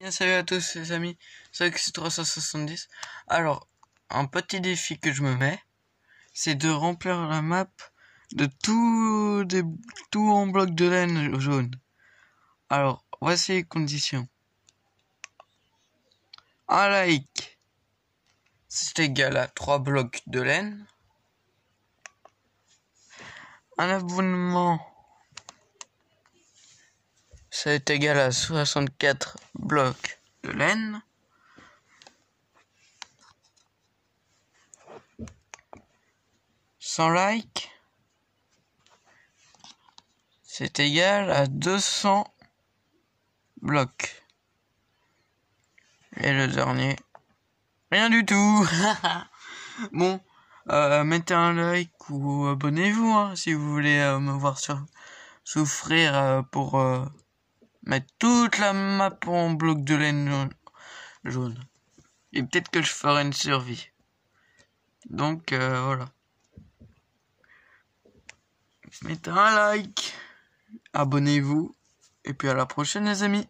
Bien salut à tous les amis, c'est 370 Alors, un petit défi que je me mets, c'est de remplir la map de tout, des, tout en bloc de laine jaune. Alors, voici les conditions. Un like, c'est égal à 3 blocs de laine. Un abonnement c'est est égal à 64 blocs de laine. Sans like, c'est égal à 200 blocs. Et le dernier, rien du tout. bon, euh, mettez un like ou abonnez-vous hein, si vous voulez euh, me voir sur souffrir euh, pour mettre toute la map en bloc de laine jaune. Et peut-être que je ferai une survie. Donc euh, voilà. Mettez un like, abonnez-vous, et puis à la prochaine les amis.